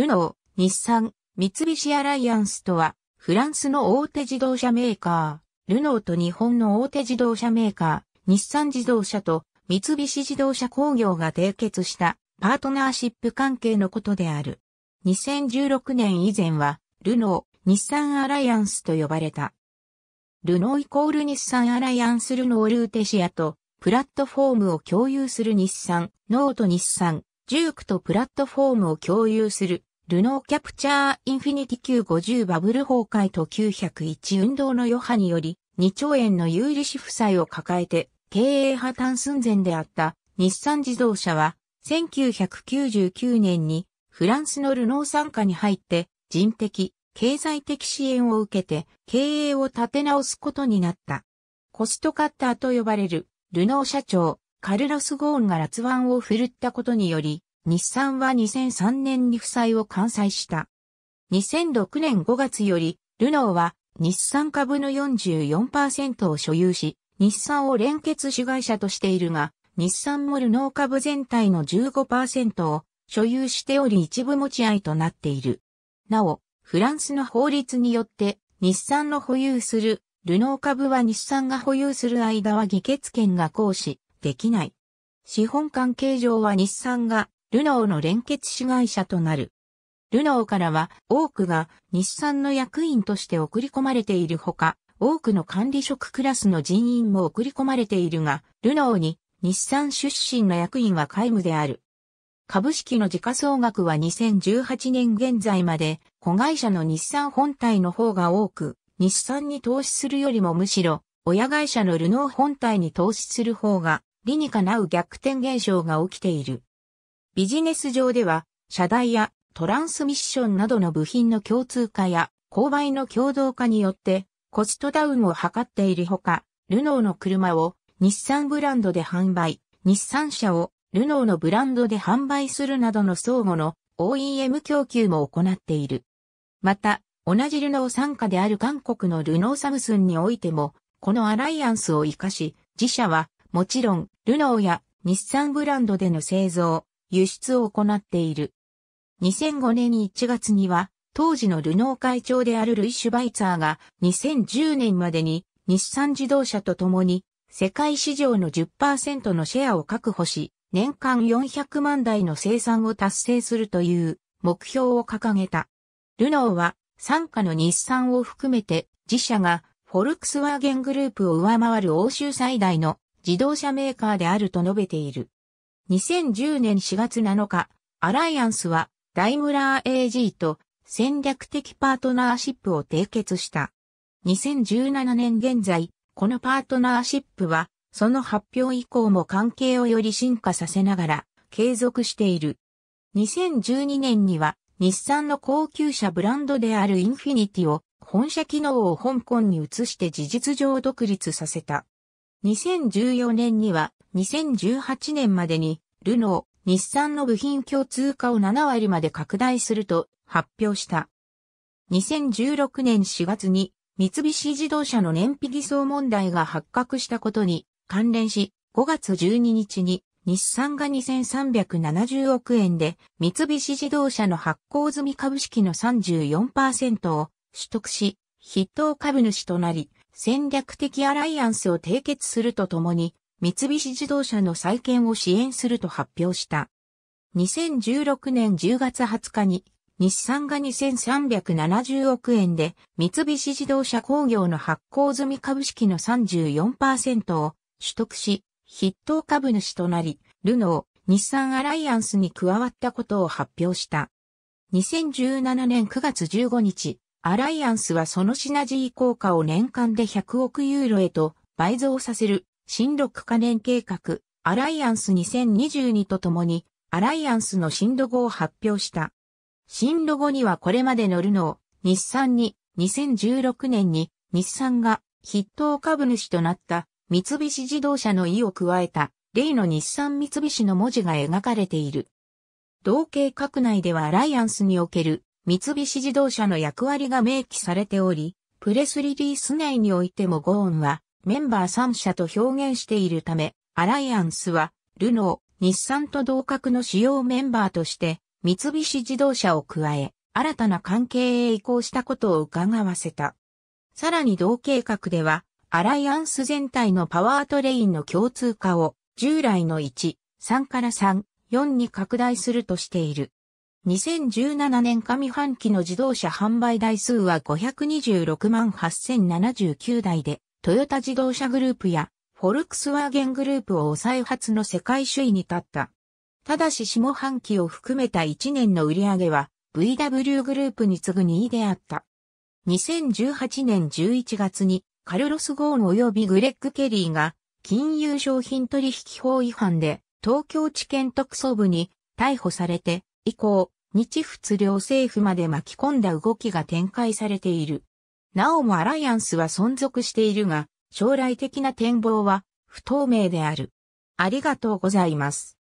ルノー、日産、三菱アライアンスとは、フランスの大手自動車メーカー、ルノーと日本の大手自動車メーカー、日産自動車と三菱自動車工業が締結したパートナーシップ関係のことである。2016年以前は、ルノー、日産アライアンスと呼ばれた。ルノーイコール日産アライアンスルノールーテシアと、プラットフォームを共有する日産、ノーと日産、ジュークとプラットフォームを共有するルノーキャプチャーインフィニティ Q50 バブル崩壊と901運動の余波により2兆円の有利子負債を抱えて経営破綻寸前であった日産自動車は1999年にフランスのルノー傘下に入って人的、経済的支援を受けて経営を立て直すことになった。コストカッターと呼ばれるルノー社長カルロス・ゴーンがラワンを振るったことにより日産は2003年に負債を完済した。2006年5月より、ルノーは日産株の44%を所有し、日産を連結主会社としているが、日産もルノー株全体の15%を所有しており一部持ち合いとなっている。なお、フランスの法律によって、日産の保有するルノー株は日産が保有する間は議決権が行使できない。資本関係上は日産がルノーの連結子会社となる。ルノーからは多くが日産の役員として送り込まれているほか、多くの管理職クラスの人員も送り込まれているが、ルノーに日産出身の役員は皆無である。株式の時価総額は2018年現在まで、子会社の日産本体の方が多く、日産に投資するよりもむしろ、親会社のルノー本体に投資する方が、理にかなう逆転現象が起きている。ビジネス上では、車台やトランスミッションなどの部品の共通化や購買の共同化によってコストダウンを図っているほか、ルノーの車を日産ブランドで販売、日産車をルノーのブランドで販売するなどの相互の OEM 供給も行っている。また、同じルノー傘下である韓国のルノーサムスンにおいても、このアライアンスを活かし、自社はもちろんルノーや日産ブランドでの製造、輸出を行っている。2005年1月には、当時のルノー会長であるルイ・シュバイツァーが2010年までに日産自動車と共に世界市場の10%のシェアを確保し、年間400万台の生産を達成するという目標を掲げた。ルノーは参加の日産を含めて自社がフォルクスワーゲングループを上回る欧州最大の自動車メーカーであると述べている。2010年4月7日、アライアンスはダイムラー AG と戦略的パートナーシップを締結した。2017年現在、このパートナーシップは、その発表以降も関係をより進化させながら、継続している。2012年には、日産の高級車ブランドであるインフィニティを、本社機能を香港に移して事実上独立させた。2014年には、2018年までに、ルノー、日産の部品共通化を7割まで拡大すると発表した。2016年4月に、三菱自動車の燃費偽装問題が発覚したことに関連し、5月12日に日産が2370億円で三菱自動車の発行済み株式の34%を取得し、筆頭株主となり、戦略的アライアンスを締結するとともに、三菱自動車の再建を支援すると発表した。2016年10月20日に、日産が2370億円で三菱自動車工業の発行済み株式の34%を取得し、筆頭株主となり、ルノー、日産アライアンスに加わったことを発表した。2017年9月15日、アライアンスはそのシナジー効果を年間で100億ユーロへと倍増させる新六可燃計画、アライアンス2022とともに、アライアンスの新ロゴを発表した。新ロゴにはこれまでのルノー、日産に、2016年に、日産が筆頭株主となった三菱自動車の意を加えた、例の日産三菱の文字が描かれている。同計画内ではアライアンスにおける三菱自動車の役割が明記されており、プレスリリース内においてもゴーンはメンバー3社と表現しているため、アライアンスは、ルノー、日産と同格の主要メンバーとして、三菱自動車を加え、新たな関係へ移行したことを伺わせた。さらに同計画では、アライアンス全体のパワートレインの共通化を、従来の1、3から3、4に拡大するとしている。2017年上半期の自動車販売台数は526万8079台で、トヨタ自動車グループやフォルクスワーゲングループを抑え発の世界首位に立った。ただし下半期を含めた1年の売り上げは VW グループに次ぐ2位であった。2018年11月にカルロス・ゴーン及びグレッグ・ケリーが金融商品取引法違反で東京地検特捜部に逮捕されて以降、日仏両政府まで巻き込んだ動きが展開されている。なおもアライアンスは存続しているが、将来的な展望は不透明である。ありがとうございます。